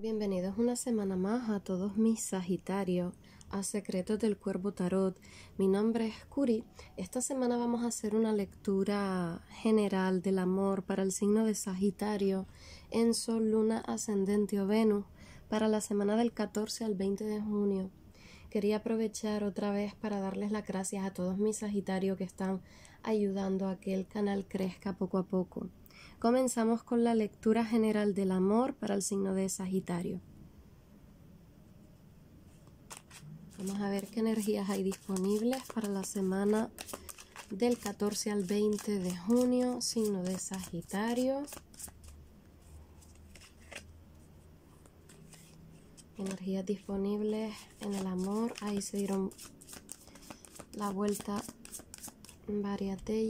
Bienvenidos una semana más a todos mis Sagitarios a Secretos del Cuervo Tarot. Mi nombre es Curi. Esta semana vamos a hacer una lectura general del amor para el signo de Sagitario en Sol, Luna, Ascendente o Venus para la semana del 14 al 20 de junio. Quería aprovechar otra vez para darles las gracias a todos mis Sagitarios que están ayudando a que el canal crezca poco a poco. Comenzamos con la lectura general del amor para el signo de Sagitario. Vamos a ver qué energías hay disponibles para la semana del 14 al 20 de junio, signo de Sagitario. Energías disponibles en el amor. Ahí se dieron la vuelta varias de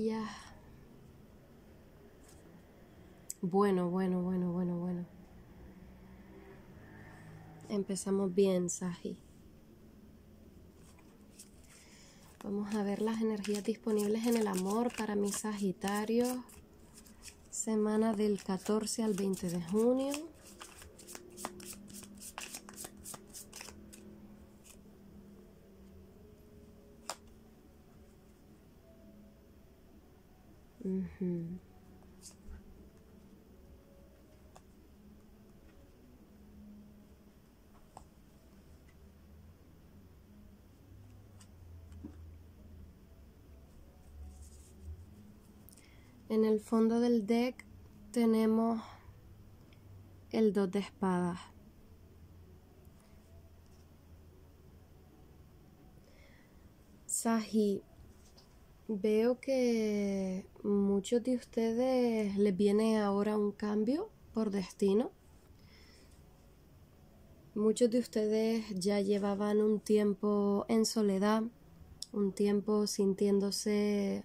bueno, bueno, bueno, bueno, bueno. Empezamos bien, Saji. Vamos a ver las energías disponibles en el amor para mi Sagitario. Semana del 14 al 20 de junio. En el fondo del deck tenemos el 2 de espadas. Saji, veo que muchos de ustedes les viene ahora un cambio por destino. Muchos de ustedes ya llevaban un tiempo en soledad, un tiempo sintiéndose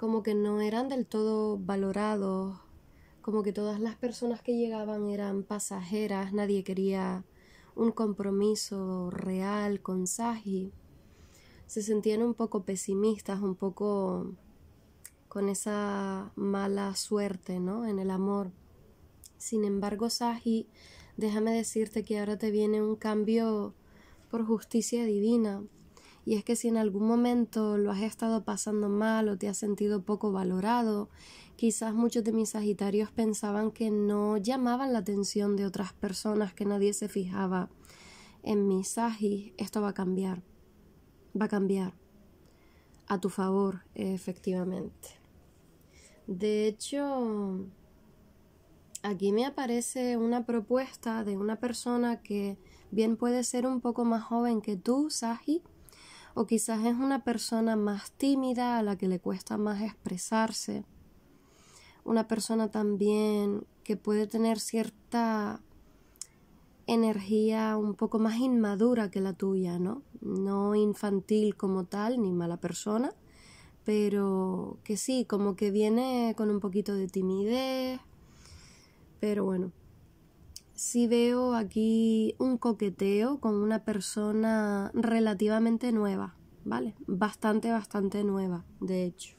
como que no eran del todo valorados, como que todas las personas que llegaban eran pasajeras, nadie quería un compromiso real con Saji. Se sentían un poco pesimistas, un poco con esa mala suerte, ¿no? En el amor. Sin embargo, Saji, déjame decirte que ahora te viene un cambio por justicia divina. Y es que si en algún momento lo has estado pasando mal o te has sentido poco valorado, quizás muchos de mis Sagitarios pensaban que no llamaban la atención de otras personas, que nadie se fijaba en mis Sagi, Esto va a cambiar. Va a cambiar. A tu favor, efectivamente. De hecho, aquí me aparece una propuesta de una persona que bien puede ser un poco más joven que tú, Sagi, o quizás es una persona más tímida a la que le cuesta más expresarse, una persona también que puede tener cierta energía un poco más inmadura que la tuya, ¿no? No infantil como tal, ni mala persona, pero que sí, como que viene con un poquito de timidez, pero bueno, sí veo aquí un coqueteo con una persona relativamente nueva, ¿vale? Bastante, bastante nueva, de hecho.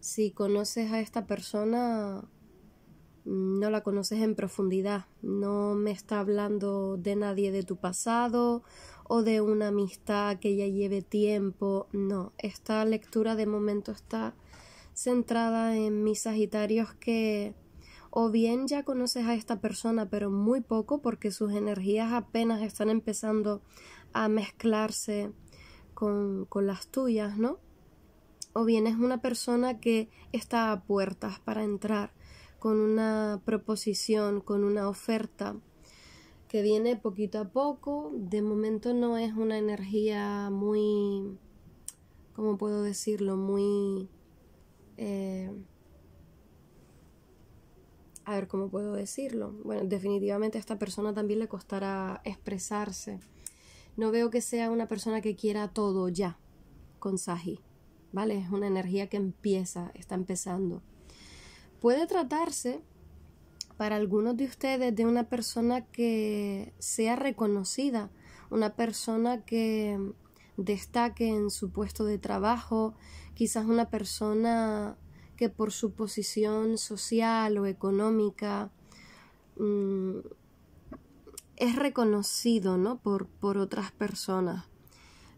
Si conoces a esta persona, mm, no la conoces en profundidad, no me está hablando de nadie de tu pasado o de una amistad que ya lleve tiempo, no, esta lectura de momento está centrada en mis Sagitarios que o bien ya conoces a esta persona pero muy poco porque sus energías apenas están empezando a mezclarse con, las tuyas, ¿no? O bien es una persona que está a puertas para entrar con una proposición, con una oferta que viene poquito a poco, de momento no es una energía muy, ¿cómo puedo decirlo? Muy... Eh, a ver cómo puedo decirlo. Bueno, definitivamente a esta persona también le costará expresarse. No veo que sea una persona que quiera todo ya con Saji, ¿vale? Es una energía que empieza, está empezando. Puede tratarse para algunos de ustedes de una persona que sea reconocida, una persona que destaque en su puesto de trabajo, quizás una persona que por su posición social o económica mm, es reconocido ¿no? por, por otras personas.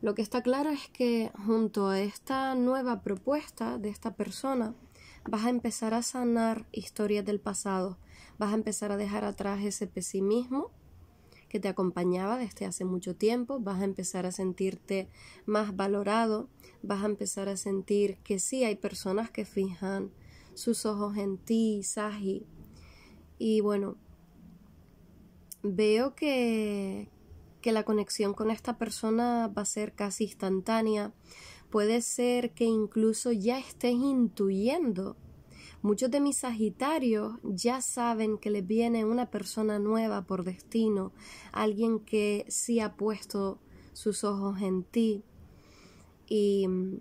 Lo que está claro es que junto a esta nueva propuesta de esta persona, vas a empezar a sanar historias del pasado, vas a empezar a dejar atrás ese pesimismo que te acompañaba desde hace mucho tiempo, vas a empezar a sentirte más valorado, vas a empezar a sentir que sí hay personas que fijan sus ojos en ti, Saji. Y bueno, veo que, que la conexión con esta persona va a ser casi instantánea. Puede ser que incluso ya estés intuyendo Muchos de mis Sagitarios ya saben que les viene una persona nueva por destino, alguien que sí ha puesto sus ojos en ti. Y mm,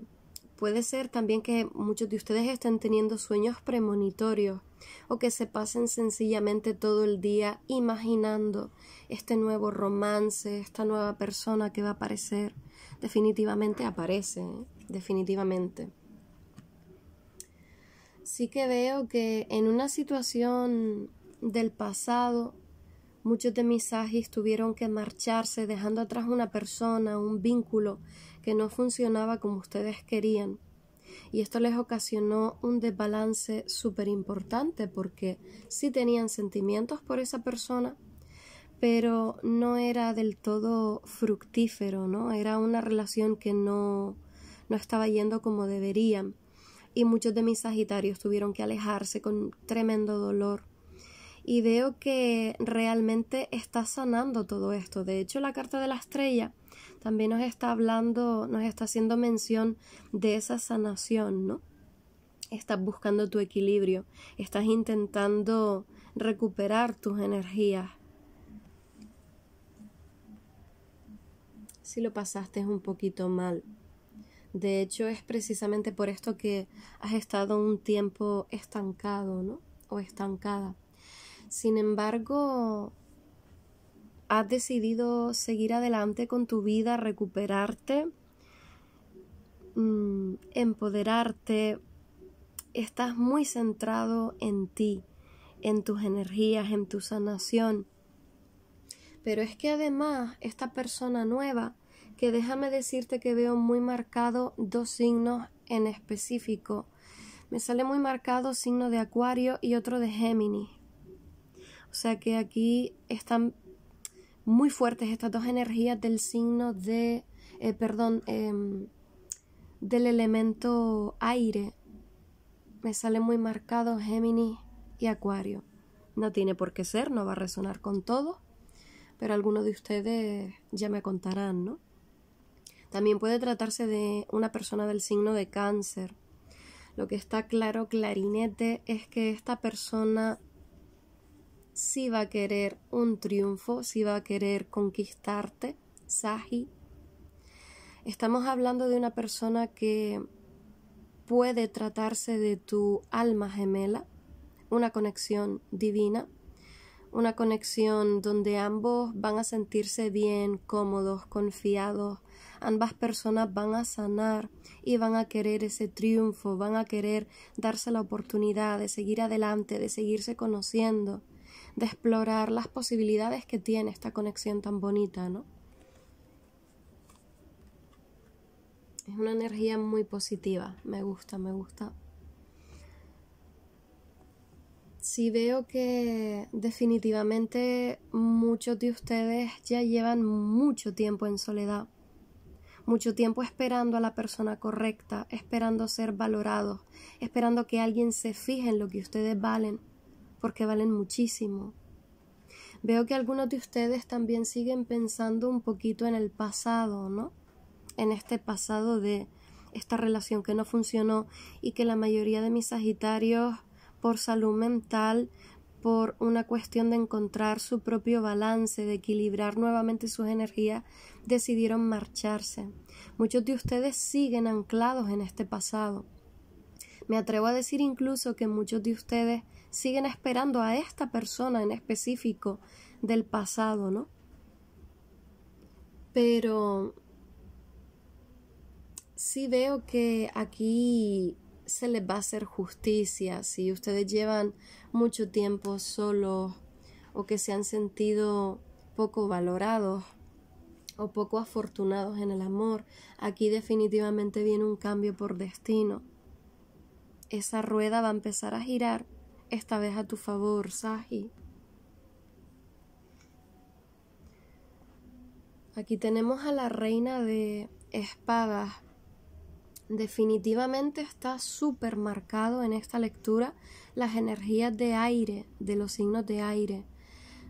puede ser también que muchos de ustedes estén teniendo sueños premonitorios o que se pasen sencillamente todo el día imaginando este nuevo romance, esta nueva persona que va a aparecer. Definitivamente aparece, definitivamente sí que veo que en una situación del pasado muchos de mis agis tuvieron que marcharse dejando atrás una persona, un vínculo que no funcionaba como ustedes querían. Y esto les ocasionó un desbalance súper importante porque sí tenían sentimientos por esa persona, pero no era del todo fructífero, ¿no? Era una relación que no, no estaba yendo como deberían y muchos de mis Sagitarios tuvieron que alejarse con tremendo dolor. Y veo que realmente está sanando todo esto. De hecho, la carta de la estrella también nos está hablando, nos está haciendo mención de esa sanación, ¿no? Estás buscando tu equilibrio, estás intentando recuperar tus energías. Si lo pasaste un poquito mal, de hecho, es precisamente por esto que has estado un tiempo estancado, ¿no? O estancada. Sin embargo, has decidido seguir adelante con tu vida, recuperarte, mm, empoderarte. Estás muy centrado en ti, en tus energías, en tu sanación. Pero es que además esta persona nueva que déjame decirte que veo muy marcado dos signos en específico. Me sale muy marcado signo de Acuario y otro de Géminis. O sea que aquí están muy fuertes estas dos energías del signo de, eh, perdón, em, del elemento aire. Me sale muy marcado Géminis y Acuario. No tiene por qué ser, no va a resonar con todo, pero algunos de ustedes ya me contarán, ¿no? También puede tratarse de una persona del signo de cáncer. Lo que está claro, clarinete, es que esta persona sí va a querer un triunfo, sí va a querer conquistarte, Saji. Estamos hablando de una persona que puede tratarse de tu alma gemela, una conexión divina, una conexión donde ambos van a sentirse bien, cómodos, confiados, ambas personas van a sanar y van a querer ese triunfo, van a querer darse la oportunidad de seguir adelante, de seguirse conociendo, de explorar las posibilidades que tiene esta conexión tan bonita, ¿no? Es una energía muy positiva, me gusta, me gusta. Si veo que definitivamente muchos de ustedes ya llevan mucho tiempo en soledad, mucho tiempo esperando a la persona correcta, esperando ser valorados, esperando que alguien se fije en lo que ustedes valen, porque valen muchísimo. Veo que algunos de ustedes también siguen pensando un poquito en el pasado, ¿no? En este pasado de esta relación que no funcionó y que la mayoría de mis Sagitarios por salud mental por una cuestión de encontrar su propio balance, de equilibrar nuevamente sus energías, decidieron marcharse. Muchos de ustedes siguen anclados en este pasado. Me atrevo a decir incluso que muchos de ustedes siguen esperando a esta persona en específico del pasado, ¿no? Pero sí veo que aquí se les va a hacer justicia si ustedes llevan mucho tiempo solos o que se han sentido poco valorados o poco afortunados en el amor. Aquí definitivamente viene un cambio por destino. Esa rueda va a empezar a girar, esta vez a tu favor, Saji. Aquí tenemos a la reina de espadas definitivamente está súper marcado en esta lectura las energías de aire, de los signos de aire.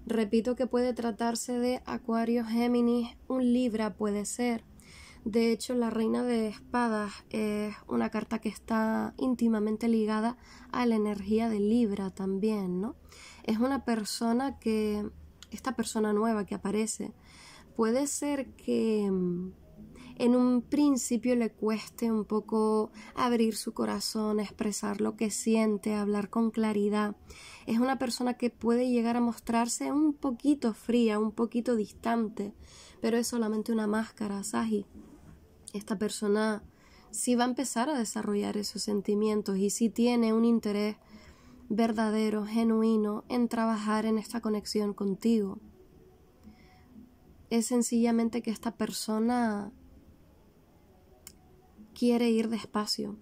Repito que puede tratarse de Acuario, Géminis, un Libra puede ser. De hecho, la Reina de Espadas es una carta que está íntimamente ligada a la energía de Libra también, ¿no? Es una persona que, esta persona nueva que aparece, puede ser que mm, en un principio le cueste un poco abrir su corazón, expresar lo que siente, hablar con claridad. Es una persona que puede llegar a mostrarse un poquito fría, un poquito distante, pero es solamente una máscara, Saji. Esta persona sí va a empezar a desarrollar esos sentimientos y sí tiene un interés verdadero, genuino, en trabajar en esta conexión contigo. Es sencillamente que esta persona quiere ir despacio,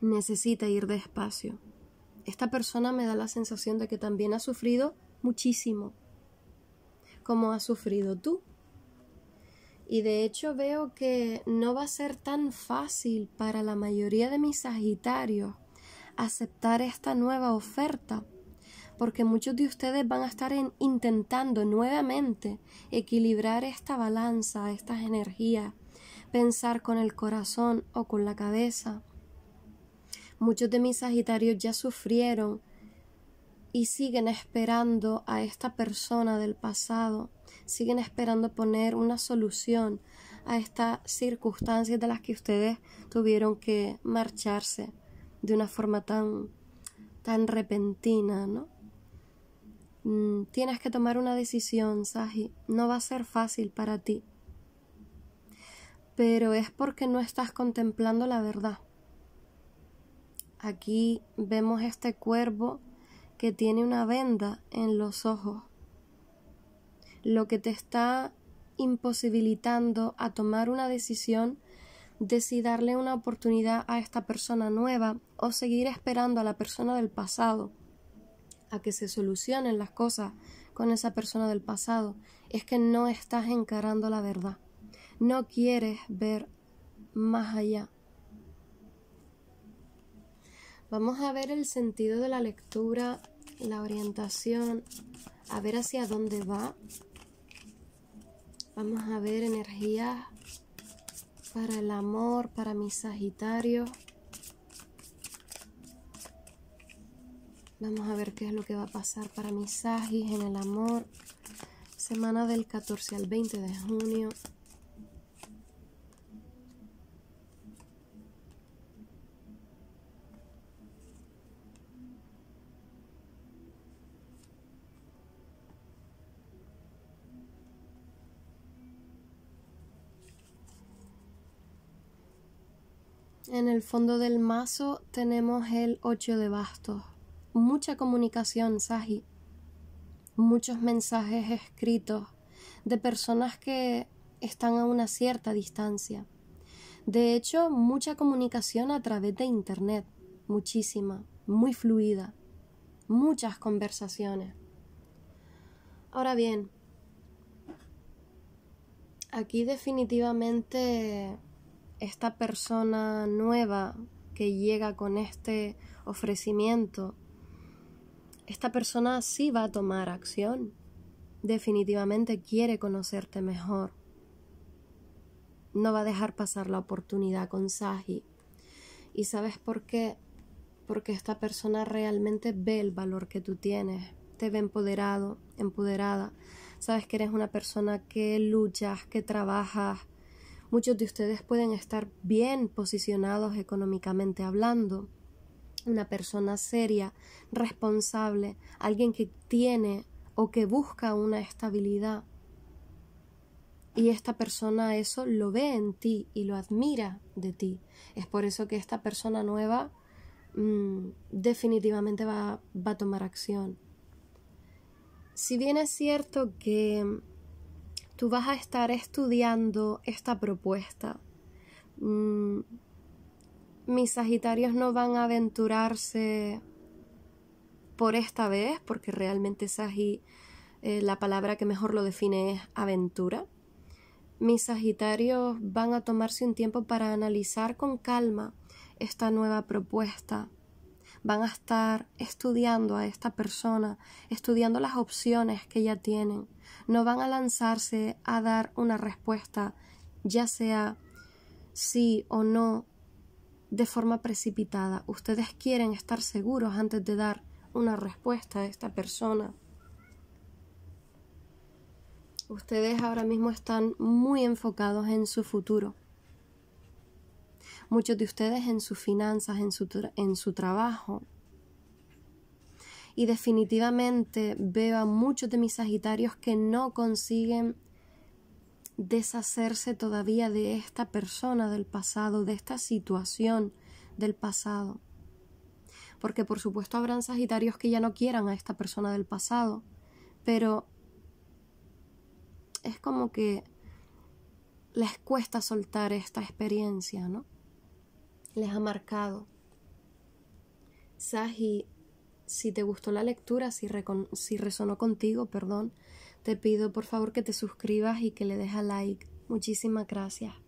necesita ir despacio. Esta persona me da la sensación de que también ha sufrido muchísimo, como has sufrido tú. Y de hecho veo que no va a ser tan fácil para la mayoría de mis Sagitarios aceptar esta nueva oferta, porque muchos de ustedes van a estar intentando nuevamente equilibrar esta balanza, estas energías, pensar con el corazón o con la cabeza. Muchos de mis Sagitarios ya sufrieron y siguen esperando a esta persona del pasado, siguen esperando poner una solución a estas circunstancias de las que ustedes tuvieron que marcharse de una forma tan tan repentina, ¿no? Mm, tienes que tomar una decisión, Sagi No va a ser fácil para ti pero es porque no estás contemplando la verdad. Aquí vemos este cuervo que tiene una venda en los ojos, lo que te está imposibilitando a tomar una decisión de si darle una oportunidad a esta persona nueva o seguir esperando a la persona del pasado a que se solucionen las cosas con esa persona del pasado, es que no estás encarando la verdad. No quieres ver más allá. Vamos a ver el sentido de la lectura, la orientación, a ver hacia dónde va. Vamos a ver energías para el amor, para mi Sagitario. Vamos a ver qué es lo que va a pasar para mis Sagis en el amor. Semana del 14 al 20 de junio. En el fondo del mazo tenemos el 8 de bastos. Mucha comunicación, Saji. Muchos mensajes escritos de personas que están a una cierta distancia. De hecho, mucha comunicación a través de Internet. Muchísima, muy fluida. Muchas conversaciones. Ahora bien, aquí definitivamente esta persona nueva que llega con este ofrecimiento, esta persona sí va a tomar acción. Definitivamente quiere conocerte mejor. No va a dejar pasar la oportunidad con Saji. ¿Y sabes por qué? Porque esta persona realmente ve el valor que tú tienes. Te ve empoderado, empoderada. Sabes que eres una persona que luchas, que trabajas, Muchos de ustedes pueden estar bien posicionados económicamente hablando. Una persona seria, responsable, alguien que tiene o que busca una estabilidad. Y esta persona eso lo ve en ti y lo admira de ti. Es por eso que esta persona nueva mm, definitivamente va a tomar acción. Si bien es cierto que tú vas a estar estudiando esta propuesta. Mm, mis Sagitarios no van a aventurarse por esta vez, porque realmente Sagi, eh, la palabra que mejor lo define es aventura. Mis Sagitarios van a tomarse un tiempo para analizar con calma esta nueva propuesta van a estar estudiando a esta persona, estudiando las opciones que ya tienen. No van a lanzarse a dar una respuesta, ya sea sí o no, de forma precipitada. Ustedes quieren estar seguros antes de dar una respuesta a esta persona. Ustedes ahora mismo están muy enfocados en su futuro muchos de ustedes en sus finanzas, en su, en su trabajo. Y definitivamente veo a muchos de mis Sagitarios que no consiguen deshacerse todavía de esta persona del pasado, de esta situación del pasado. Porque por supuesto habrán Sagitarios que ya no quieran a esta persona del pasado, pero es como que les cuesta soltar esta experiencia, ¿no? les ha marcado. Saji, si te gustó la lectura, si, si resonó contigo, perdón, te pido por favor que te suscribas y que le dejes like. Muchísimas gracias.